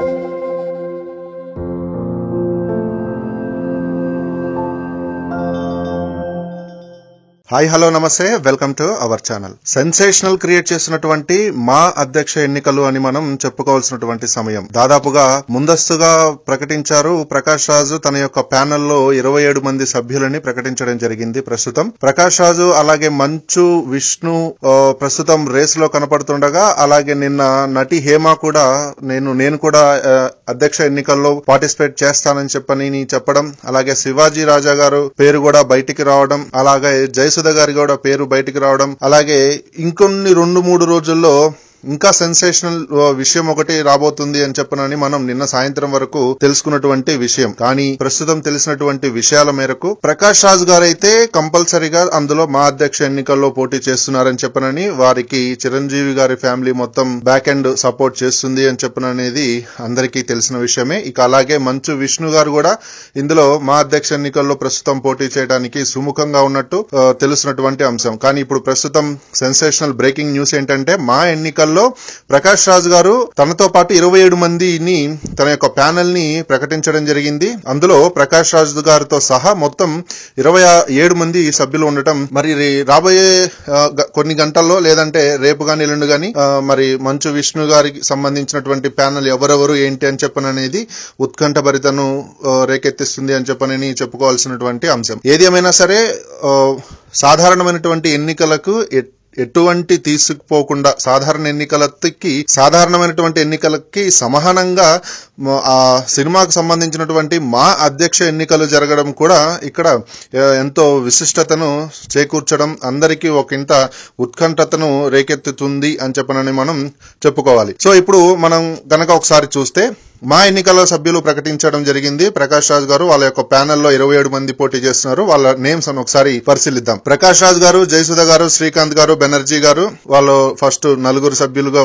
thank you hi hello నమస్తే welcome to our channel sensational create చేసినటువంటి మా అధ్యక్ష ఎన్నికలు అని మనం చెప్పుకోవాల్సినటువంటి సమయం దాదాపుగా ముందస్తుగా ప్రకటించారు ప్రకాష్ రాజు తన యొక్క ప్యానెల్ లో ఇరవై ఏడు మంది సభ్యులని ప్రకటించడం జరిగింది ప్రస్తుతం ప్రకాష్ రాజు అలాగే మంచు విష్ణు ప్రస్తుతం రేస్ లో కనపడుతుండగా అలాగే నిన్న నటి హేమ కూడా నేను నేను కూడా అధ్యక్ష ఎన్నికల్లో పార్టిసిపేట్ చేస్తానని చెప్పని చెప్పడం అలాగే శివాజీ రాజా గారు పేరు కూడా బయటికి రావడం అలాగే జయసు యశోద గారి కూడా పేరు బయటకు రావడం అలాగే ఇంకొన్ని రెండు మూడు రోజుల్లో ఇంకా సెన్సేషనల్ విషయం ఒకటి రాబోతుంది అని చెప్పనని మనం నిన్న సాయంత్రం వరకు తెలుసుకున్నటువంటి విషయం కానీ ప్రస్తుతం తెలిసినటువంటి విషయాల మేరకు ప్రకాష్ రాజ్ గారైతే కంపల్సరీగా అందులో మా అధ్యక్ష ఎన్నికల్లో పోటీ చేస్తున్నారని చెప్పనని వారికి చిరంజీవి గారి ఫ్యామిలీ మొత్తం బ్యాక్ అండ్ సపోర్ట్ చేస్తుంది అని చెప్పననేది అందరికీ తెలిసిన విషయమే ఇక అలాగే మంచు విష్ణు గారు కూడా ఇందులో మా అధ్యక్ష ఎన్నికల్లో ప్రస్తుతం పోటీ చేయడానికి సుముఖంగా ఉన్నట్టు తెలిసినటువంటి అంశం కానీ ఇప్పుడు ప్రస్తుతం సెన్సేషనల్ బ్రేకింగ్ న్యూస్ ఏంటంటే మా ఎన్నికల్లో సమావేశంలో ప్రకాష్ రాజు గారు తనతో పాటు ఇరవై ఏడు మందిని తన యొక్క ప్యానెల్ ని ప్రకటించడం జరిగింది అందులో ప్రకాష్ రాజు గారితో సహా మొత్తం ఇరవై ఏడు మంది సభ్యులు ఉండటం మరి రాబోయే కొన్ని గంటల్లో లేదంటే రేపు కానీ ఎల్లుండి గాని మరి మంచు విష్ణు గారికి సంబంధించినటువంటి ప్యానెల్ ఎవరెవరు ఏంటి అని అనేది ఉత్కంఠ భరితను రేకెత్తిస్తుంది అని చెప్పనని చెప్పుకోవాల్సినటువంటి అంశం ఏది ఏమైనా సరే సాధారణమైనటువంటి ఎన్నికలకు ఎటువంటి తీసుకుపోకుండా సాధారణ ఎన్నికలకి సాధారణమైనటువంటి ఎన్నికలకి సమానంగా ఆ సినిమాకు సంబంధించినటువంటి మా అధ్యక్ష ఎన్నికలు జరగడం కూడా ఇక్కడ ఎంతో విశిష్టతను చేకూర్చడం అందరికీ ఒక ఇంత ఉత్కంఠతను రేకెత్తుతుంది అని చెప్పనని మనం చెప్పుకోవాలి సో ఇప్పుడు మనం గనక ఒకసారి చూస్తే మా ఎన్నికల సభ్యులు ప్రకటించడం జరిగింది ప్రకాష్ రాజ్ గారు వాళ్ళ యొక్క ప్యానెల్లో ఇరవై ఏడు మంది పోటీ చేస్తున్నారు వాళ్ళ నేమ్స్ అని ఒకసారి పరిశీలిద్దాం ప్రకాష్ రాజ్ గారు జయసుధ గారు శ్రీకాంత్ గారు బెనర్జీ గారు వాళ్ళు ఫస్ట్ నలుగురు సభ్యులుగా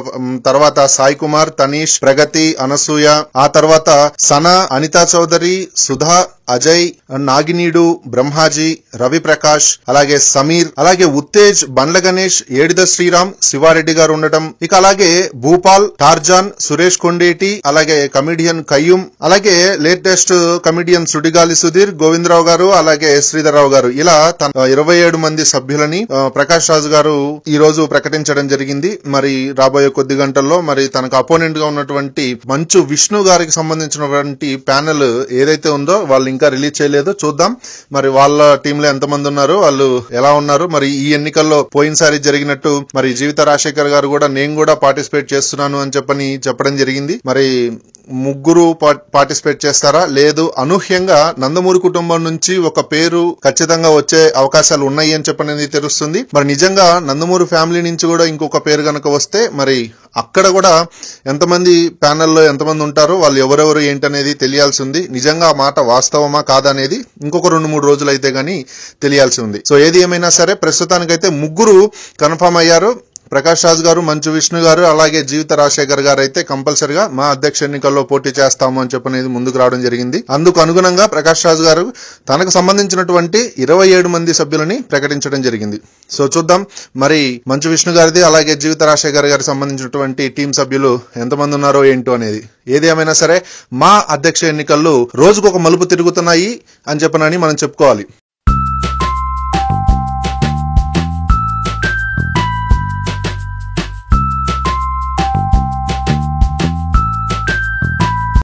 తర్వాత సాయి కుమార్ తనీష్ ప్రగతి అనసూయ ఆ తర్వాత సన అనితా చౌదరి సుధా అజయ్ నాగినీడు బ్రహ్మాజీ రవి ప్రకాష్ అలాగే సమీర్ అలాగే ఉత్తేజ్ బండ్ల గణేష్ ఏడిద శ్రీరామ్ శివారెడ్డి గారు ఉండటం ఇక అలాగే భూపాల్ టార్జాన్ సురేష్ కొండేటి అలాగే కమిడియన్ కయ్యూం అలాగే లేటెస్ట్ కమిడియన్ సుడిగాలి సుధీర్ గోవిందరావు గారు అలాగే శ్రీధర్రావు గారు ఇలా తన ఇరవై ఏడు మంది సభ్యులని ప్రకాష్ రాజు గారు ఈ రోజు ప్రకటించడం జరిగింది మరి రాబోయే కొద్ది గంటల్లో మరి తనకు అపోనెంట్ గా ఉన్నటువంటి మంచు విష్ణు గారికి సంబంధించినటువంటి ప్యానెల్ ఏదైతే ఉందో వాళ్ళు ఇంకా రిలీజ్ చేయలేదు చూద్దాం మరి వాళ్ళ టీంలో ఎంతమంది ఉన్నారు వాళ్ళు ఎలా ఉన్నారు మరి ఈ ఎన్నికల్లో పోయినసారి జరిగినట్టు మరి జీవిత రాజశేఖర్ గారు కూడా నేను కూడా పార్టిసిపేట్ చేస్తున్నాను అని చెప్పని చెప్పడం జరిగింది మరి ముగ్గురు పార్టిసిపేట్ చేస్తారా లేదు అనూహ్యంగా నందమూరి కుటుంబం నుంచి ఒక పేరు ఖచ్చితంగా వచ్చే అవకాశాలు ఉన్నాయి అని చెప్పనేది తెలుస్తుంది మరి నిజంగా నందమూరి ఫ్యామిలీ నుంచి కూడా ఇంకొక పేరు కనుక వస్తే మరి అక్కడ కూడా ఎంతమంది ప్యానెల్లో ఎంతమంది ఉంటారో వాళ్ళు ఎవరెవరు ఏంటనేది తెలియాల్సి ఉంది నిజంగా ఆ మాట వాస్తవమా కాదనేది ఇంకొక రెండు మూడు రోజులు అయితే కానీ తెలియాల్సి ఉంది సో ఏది ఏమైనా సరే ప్రస్తుతానికైతే ముగ్గురు కన్ఫామ్ అయ్యారు ప్రకాష్ రాజ్ గారు మంచు విష్ణు గారు అలాగే జీవిత రాజశేఖర్ గారు అయితే కంపల్సరిగా మా అధ్యక్ష ఎన్నికల్లో పోటీ చేస్తాము అని చెప్పనేది ముందుకు రావడం జరిగింది అందుకు అనుగుణంగా ప్రకాష్ రాజ్ గారు తనకు సంబంధించినటువంటి ఇరవై ఏడు మంది సభ్యులని ప్రకటించడం జరిగింది సో చూద్దాం మరి మంచు విష్ణు గారిది అలాగే జీవిత రాజశేఖర్ గారికి సంబంధించినటువంటి టీం సభ్యులు ఎంతమంది ఉన్నారో ఏంటో అనేది ఏది ఏమైనా సరే మా అధ్యక్ష ఎన్నికల్లో రోజుకు ఒక మలుపు తిరుగుతున్నాయి అని చెప్పనని మనం చెప్పుకోవాలి